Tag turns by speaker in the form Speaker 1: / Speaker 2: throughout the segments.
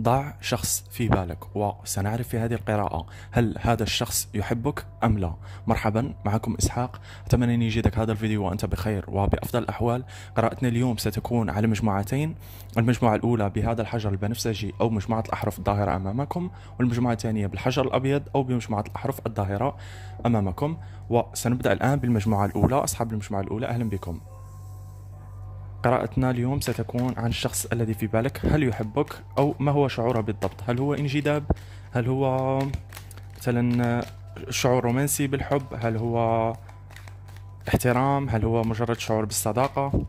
Speaker 1: ضع شخص في بالك وسنعرف في هذه القراءة هل هذا الشخص يحبك أم لا مرحبا معكم إسحاق أتمنى أن يجدك هذا الفيديو وأنت بخير وبأفضل الأحوال قراءتنا اليوم ستكون على مجموعتين المجموعة الأولى بهذا الحجر البنفسجي أو مجموعة الأحرف الظاهرة أمامكم والمجموعة الثانية بالحجر الأبيض أو بمجموعة الأحرف الظاهرة أمامكم وسنبدأ الآن بالمجموعة الأولى أصحاب المجموعة الأولى أهلا بكم قراءتنا اليوم ستكون عن الشخص الذي في بالك هل يحبك أو ما هو شعوره بالضبط هل هو انجذاب هل هو مثلا شعور رومانسي بالحب هل هو احترام هل هو مجرد شعور بالصداقة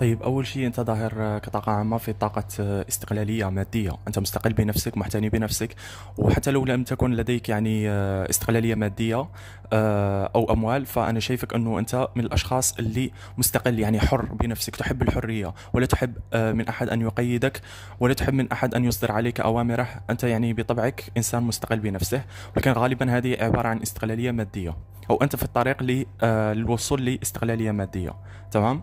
Speaker 1: طيب اول شيء انت ظاهر كطاقه عامه في طاقه استقلاليه ماديه انت مستقل بنفسك محتني بنفسك وحتى لو لم تكن لديك يعني آه، استقلاليه ماديه آه، او اموال فانا شايفك انه انت من الاشخاص اللي مستقل يعني حر بنفسك تحب الحريه ولا تحب آه، من احد ان يقيدك ولا تحب من احد ان يصدر عليك اوامره انت يعني بطبعك انسان مستقل بنفسه ولكن غالبا هذه عباره عن استقلاليه ماديه او انت في الطريق للوصول لاستقلاليه ماديه تمام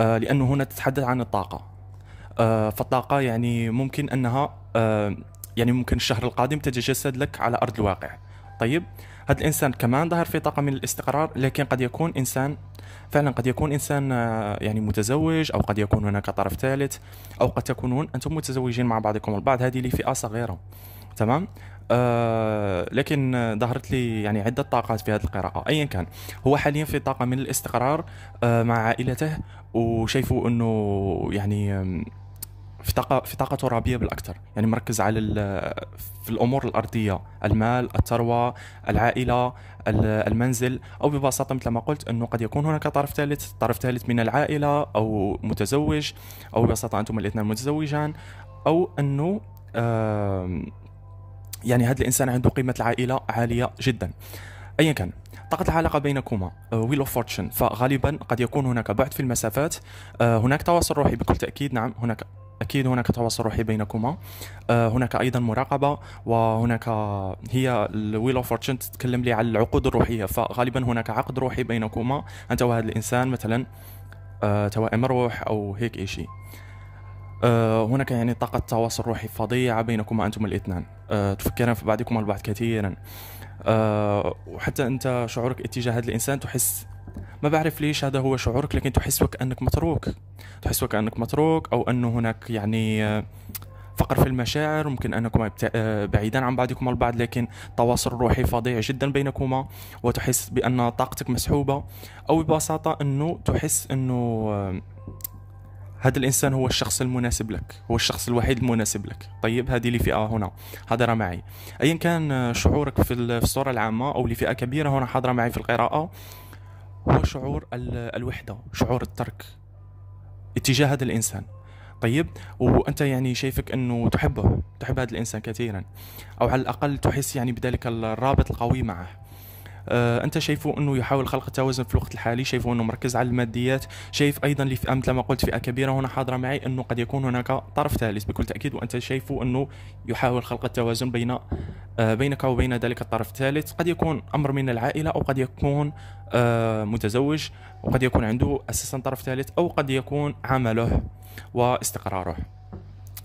Speaker 1: آه، لأنه هنا تتحدث عن الطاقة آه، فالطاقة يعني ممكن أنها آه، يعني ممكن الشهر القادم تتجسد لك على أرض الواقع طيب هذا الإنسان كمان ظهر في طاقة من الاستقرار لكن قد يكون إنسان فعلا قد يكون إنسان يعني متزوج أو قد يكون هناك طرف ثالث أو قد تكونون أنتم متزوجين مع بعضكم البعض هذه لفئة صغيرة تمام آه، لكن ظهرت لي يعني عدة طاقات في هذه القراءة أيا كان هو حاليا في طاقة من الاستقرار آه، مع عائلته وشايفوا أنه يعني في طاقة في طاقة ترابية بالأكثر يعني مركز على في الأمور الأرضية المال الثروة العائلة المنزل أو ببساطة مثل ما قلت أنه قد يكون هناك طرف ثالث طرف ثالث من العائلة أو متزوج أو ببساطة أنتم الاثنان متزوجان أو أنه آه يعني هذا الانسان عنده قيمه العائله عاليه جدا ايا كان طاقة العلاقة بينكما ويل اوف فورتشن فغالبا قد يكون هناك بعد في المسافات آه، هناك تواصل روحي بكل تأكيد نعم هناك أكيد هناك تواصل روحي بينكما آه، هناك أيضا مراقبة وهناك هي الويل اوف فورتشن تتكلم لي على العقود الروحية فغالبا هناك عقد روحي بينكما أنت وهذا الإنسان مثلا آه، توائم روح أو هيك شيء آه، هناك يعني طاقة تواصل روحي فظيعة بينكما أنتما الاثنان آه، تفكران في بعضكما البعض كثيرا آه، وحتى أنت شعورك اتجاه هذا الإنسان تحس ما بعرف ليش هذا هو شعورك لكن تحس وكأنك متروك تحس وكأنك متروك أو أنه هناك يعني فقر في المشاعر ممكن أنكما بعيدا عن بعضكما البعض لكن تواصل روحي فظيع جدا بينكما وتحس بأن طاقتك مسحوبة أو ببساطة أنه تحس أنه هذا الانسان هو الشخص المناسب لك هو الشخص الوحيد المناسب لك طيب هذه لفئه هنا حاضره معي ايا كان شعورك في الصوره العامه او لفئه كبيره هنا حاضره معي في القراءه هو شعور الوحده شعور الترك اتجاه هذا الانسان طيب وانت يعني شايفك انه تحبه تحب هذا الانسان كثيرا او على الاقل تحس يعني بذلك الرابط القوي معه آه، انت شايفه انه يحاول خلق التوازن في الوقت الحالي شايفه انه مركز على الماديات شايف ايضا اللي مثل ما قلت فئه كبيره هنا حاضره معي انه قد يكون هناك طرف ثالث بكل تاكيد وانت شايفه انه يحاول خلق التوازن بين آه، بينك وبين ذلك الطرف الثالث قد يكون امر من العائله او قد يكون آه، متزوج وقد يكون عنده اساسا طرف ثالث او قد يكون عمله واستقراره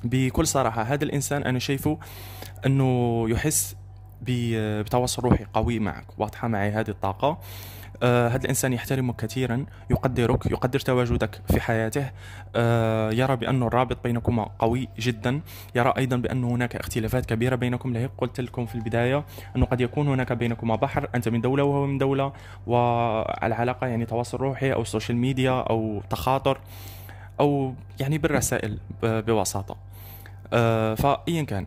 Speaker 1: بكل صراحه هذا الانسان انا شايفه انه يحس بتواصل روحي قوي معك واضحه معي هذه الطاقه آه هذا الانسان يحترمك كثيرا يقدرك يقدر تواجدك في حياته آه يرى بان الرابط بينكما قوي جدا يرى ايضا بان هناك اختلافات كبيره بينكم لهيك قلت لكم في البدايه انه قد يكون هناك بينكما بحر انت من دوله وهو من دوله والعلاقه يعني تواصل روحي او سوشيال ميديا او تخاطر او يعني بالرسائل ببساطه آه فايا كان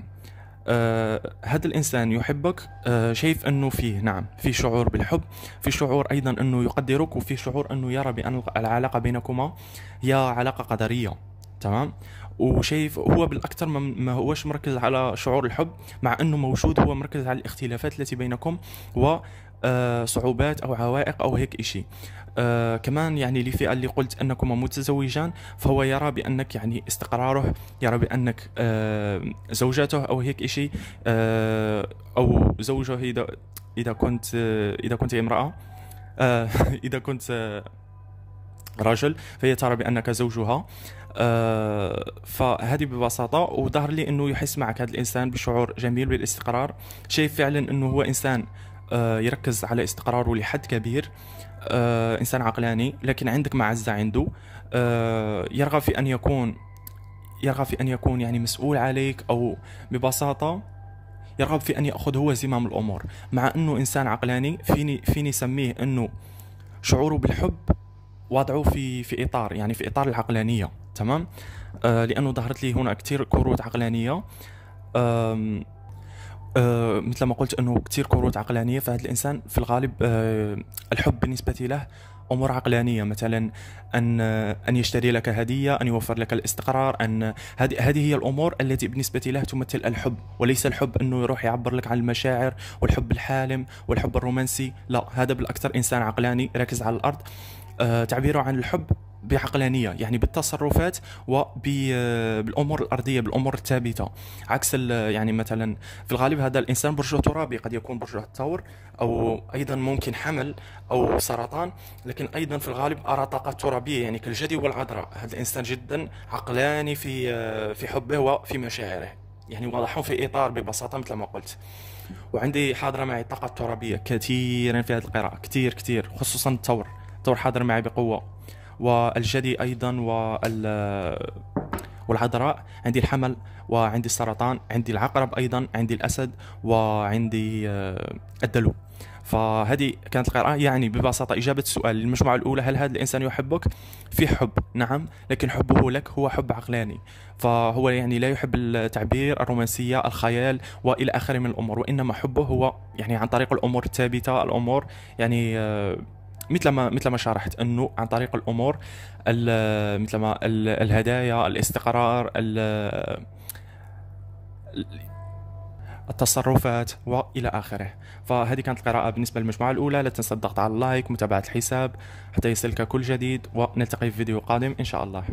Speaker 1: آه، هذا الانسان يحبك آه شايف انه فيه نعم في شعور بالحب في شعور ايضا انه يقدرك وفي شعور انه يرى بان العلاقه بينكما هي علاقه قدريه تمام وشايف هو بالاكثر ما هوش مركز على شعور الحب مع انه موجود هو مركز على الاختلافات التي بينكم و آه، صعوبات او عوائق او هيك اشي آه كمان يعني للفئه اللي قلت انكما متزوجان فهو يرى بانك يعني استقراره يرى بانك آه زوجته او هيك اشي آه او زوجه اذا اذا كنت اذا كنت امراه آه اذا كنت آه رجل فهي ترى بانك زوجها آه فهذه ببساطه وظهر لي انه يحس معك هذا الانسان بشعور جميل بالاستقرار شايف فعلا انه هو انسان آه آه، يركز على استقراره لحد كبير آه، انسان عقلاني لكن عندك معزه عنده آه، يرغب في ان يكون يرغب في ان يكون يعني مسؤول عليك او ببساطه يرغب في ان ياخذ هو زمام الامور مع انه انسان عقلاني فيني فيني سميه انه شعوره بالحب وضعه في في اطار يعني في اطار العقلانيه تمام آه لانه ظهرت لي هنا كثير كروت عقلانيه آه أه مثل ما قلت انه كثير كروت عقلانيه فهذا الانسان في الغالب أه الحب بالنسبه له امور عقلانيه مثلا ان ان يشتري لك هديه ان يوفر لك الاستقرار ان هذه هذه هي الامور التي بالنسبه له تمثل الحب وليس الحب انه يروح يعبر لك عن المشاعر والحب الحالم والحب الرومانسي لا هذا بالاكثر انسان عقلاني ركز على الارض أه تعبيره عن الحب بعقلانيه يعني بالتصرفات وبالامور آه، الارضيه بالامور الثابته عكس يعني مثلا في الغالب هذا الانسان برجه ترابي قد يكون برجه الثور او ايضا ممكن حمل او سرطان لكن ايضا في الغالب ارى طاقه ترابيه يعني كالجدي والعذراء هذا الانسان جدا عقلاني في آه، في حبه وفي مشاعره يعني وضعهم في اطار ببساطه مثل ما قلت وعندي حاضره معي الطاقه الترابيه كثيرا في هذه القراءه كثير كثير خصوصا الثور الثور حاضر معي بقوه والجدي ايضا وال والعذراء عندي الحمل وعندي السرطان عندي العقرب ايضا عندي الاسد وعندي آه، الدلو فهذه كانت القراءة يعني ببساطة إجابة السؤال المجموعة الأولى هل هذا الإنسان يحبك؟ في حب نعم لكن حبه لك هو حب عقلاني فهو يعني لا يحب التعبير الرومانسية الخيال وإلى آخره من الأمور وإنما حبه هو يعني عن طريق الأمور الثابتة الأمور يعني آه، مثل ما مثل ما شرحت انه عن طريق الامور مثل ما الهدايا الاستقرار التصرفات والى اخره فهذه كانت القراءه بالنسبه للمجموعه الاولى لا تنسى الضغط على اللايك متابعه الحساب حتى يصلك كل جديد ونلتقي في فيديو قادم ان شاء الله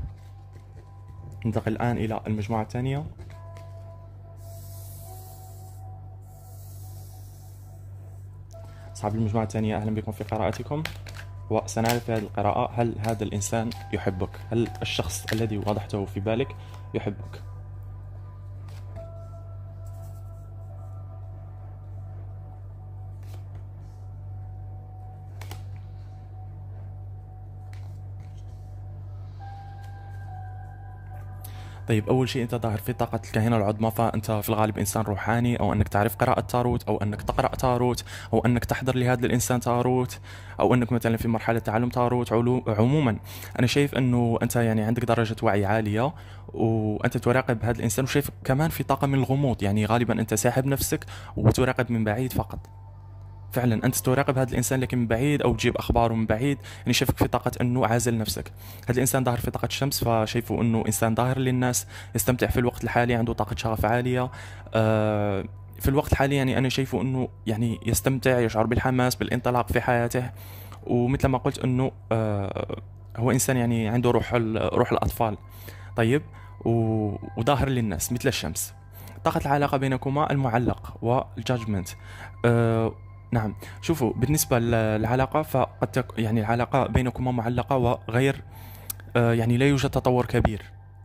Speaker 1: ننتقل الان الى المجموعه الثانيه أصحاب المجموعة الثانية أهلا بكم في قراءتكم وسنعرف في هذه القراءة هل هذا الإنسان يحبك هل الشخص الذي وضحته في بالك يحبك طيب اول شيء انت ظاهر في طاقه الكاهنه العظمى فانت في الغالب انسان روحاني او انك تعرف قراءه تاروت او انك تقرا تاروت او انك تحضر لهذا الانسان تاروت او انك مثلا في مرحله تعلم تاروت عموما انا شايف انه انت يعني عندك درجه وعي عاليه وانت تراقب هذا الانسان وشايف كمان في طاقه من الغموض يعني غالبا انت ساحب نفسك وتراقب من بعيد فقط فعلا انت تراقب هذا الانسان لكن من بعيد او تجيب اخباره من بعيد يعني شافك في طاقه انه عازل نفسك هذا الانسان ظاهر في طاقه الشمس فشايفه انه انسان ظاهر للناس يستمتع في الوقت الحالي عنده طاقه شغف عاليه آه في الوقت الحالي يعني انا شايفه انه يعني يستمتع يشعر بالحماس بالانطلاق في حياته ومثل ما قلت انه آه هو انسان يعني عنده روح روح الاطفال طيب وظاهر للناس مثل الشمس طاقة العلاقة بينكما المعلق والجاجمنت أه نعم شوفوا بالنسبة للعلاقة فقد تك... يعني العلاقة بينكما معلقة وغير آه، يعني لا يوجد تطور كبير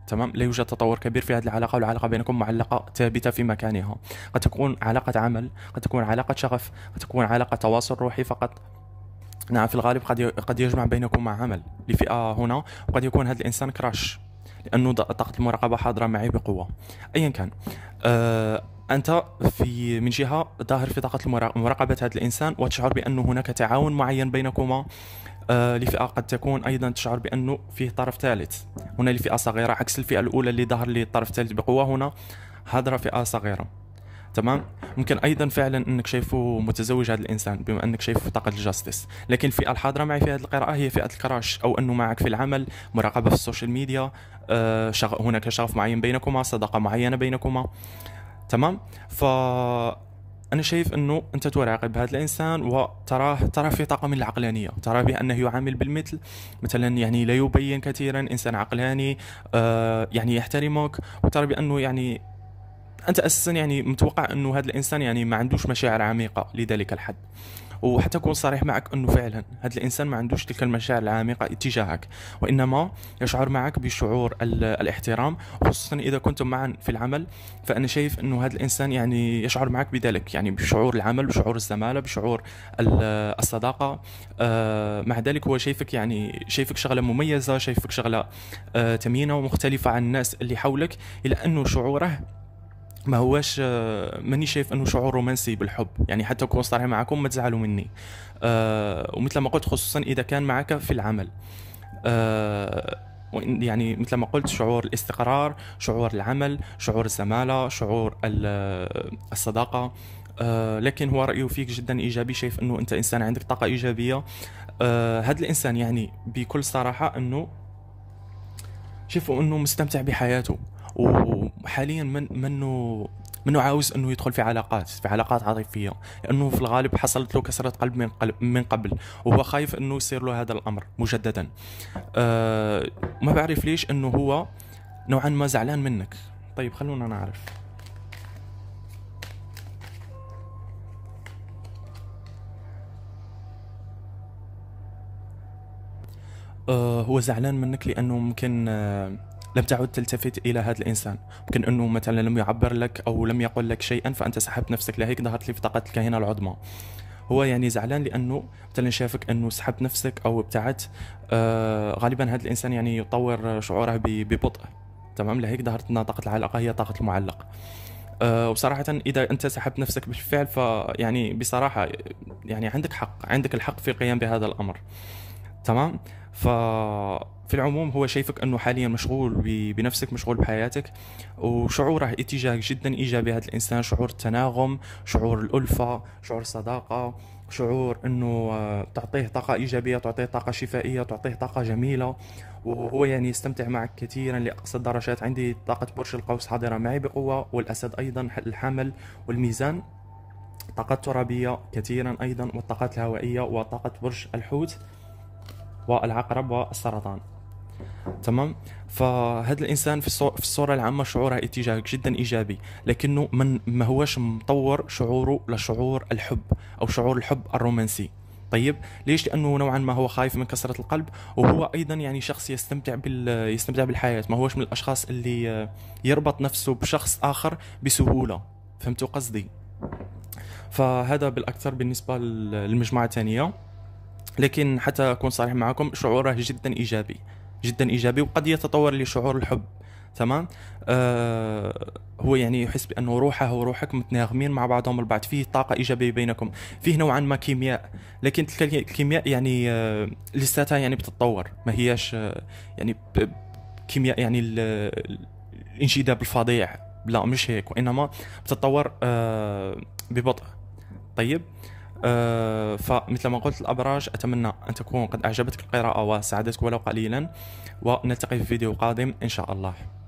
Speaker 1: تمام لا يوجد تطور كبير في هذه العلاقه والعلاقه بينكم معلقه ثابته في مكانها قد تكون علاقه عمل قد تكون علاقه شغف قد تكون علاقه تواصل روحي فقط نعم في الغالب قد قد يجمع بينكم عمل لفئه هنا وقد يكون هذا الانسان كراش لانه طاقه المراقبه حاضره معي بقوه ايا كان آه انت في من جهه ظاهر في طاقه مراقبه هذا الانسان وتشعر بان هناك تعاون معين بينكما آه لفئه قد تكون ايضا تشعر بانه فيه طرف ثالث هنا لفئه صغيره عكس الفئه الاولى اللي ظهر لي الطرف الثالث بقوه هنا هذا فئه صغيره تمام ممكن ايضا فعلا انك شايفه متزوج هذا الانسان بما انك شايف طاقه الجاستس لكن الفئه الحاضره معي في هذه القراءه هي فئه الكراش او انه معك في العمل مراقبه في السوشيال ميديا آه شغ... هناك شغف معين بينكما صداقه معينه بينكما تمام ف انا شايف انه انت تراقب بهذا الانسان وتراه ترى في طاقه من العقلانيه ترى بانه يعامل بالمثل مثلا يعني لا يبين كثيرا انسان عقلاني آه يعني يحترمك وترى بانه يعني انت اساسا يعني متوقع انه هذا الانسان يعني ما عندوش مشاعر عميقه لذلك الحد وحتى اكون صريح معك انه فعلا هذا الانسان ما عندوش تلك المشاعر العميقه اتجاهك وانما يشعر معك بشعور الاحترام خصوصا اذا كنتم معا في العمل فانا شايف انه هذا الانسان يعني يشعر معك بذلك يعني بشعور العمل بشعور الزماله بشعور الصداقه آه، مع ذلك هو شايفك يعني شايفك شغله مميزه شايفك شغله ثمينه آه، ومختلفه عن الناس اللي حولك الى انه شعوره ما هواش آه، ماني شايف انه شعور رومانسي بالحب يعني حتى كون صريح معكم ما تزعلوا مني أه ومثل ما قلت خصوصا اذا كان معك في العمل أه يعني مثل ما قلت شعور الاستقرار شعور العمل شعور الزمالة شعور آه، الصداقة أه لكن هو رأيه فيك جدا إيجابي شايف أنه أنت إنسان عندك طاقة إيجابية أه هذا الإنسان يعني بكل صراحة أنه شوفوا أنه مستمتع بحياته وحاليا من منو منو عاوز انه يدخل في علاقات في علاقات عاطفيه لانه في الغالب حصلت له كسره قلب من قلب من قبل وهو خايف انه يصير له هذا الامر مجددا أه ما بعرف ليش انه هو نوعا ما زعلان منك طيب خلونا نعرف أه هو زعلان منك لانه ممكن أه لم تعد تلتفت الى هذا الانسان ممكن انه مثلا لم يعبر لك او لم يقل لك شيئا فانت سحبت نفسك لهيك ظهرت لي في طاقه الكاهنه العظمى هو يعني زعلان لانه مثلا شافك انه سحبت نفسك او ابتعدت آه غالبا هذا الانسان يعني يطور شعوره ببطء تمام لهيك ظهرت لنا طاقه العلاقه هي طاقه المعلق أه وصراحة إذا أنت سحبت نفسك بالفعل فيعني بصراحة يعني عندك حق عندك الحق في القيام بهذا الأمر تمام في العموم هو شايفك انه حاليا مشغول بنفسك مشغول بحياتك وشعوره اتجاهك جدا ايجابي هذا الانسان شعور التناغم شعور الالفه شعور الصداقه شعور انه آه، تعطيه طاقه ايجابيه تعطيه طاقه شفائيه تعطيه طاقه جميله وهو يعني يستمتع معك كثيرا لاقصى الدرجات عندي طاقه برج القوس حاضره معي بقوه والاسد ايضا الحمل والميزان طاقات ترابيه كثيرا ايضا والطاقات الهوائيه وطاقه برج الحوت والعقرب والسرطان تمام فهذا الانسان في الصوره العامه شعوره اتجاهك جدا ايجابي لكنه من ما هوش مطور شعوره لشعور الحب او شعور الحب الرومانسي طيب ليش لانه نوعا ما هو خايف من كسره القلب وهو ايضا يعني شخص يستمتع بال يستمتع بالحياه ما هوش من الاشخاص اللي يربط نفسه بشخص اخر بسهوله فهمتوا قصدي فهذا بالاكثر بالنسبه للمجموعه الثانيه لكن حتى أكون صريح معكم شعوره جدا إيجابي جدا إيجابي وقد يتطور لشعور الحب تمام آه هو يعني يحس بانه روحه وروحك متناغمين مع بعضهم البعض فيه طاقه ايجابيه بينكم فيه نوعا ما كيمياء لكن تلك الكيمياء يعني آه لساتها يعني بتتطور ما هياش آه يعني كيمياء يعني الانشداب الفظيع لا مش هيك وانما بتتطور آه ببطء طيب آه آه، فمثل ما قلت الأبراج أتمنى أن تكون قد أعجبتك القراءة وساعدتك ولو قليلا ونلتقي في فيديو قادم إن شاء الله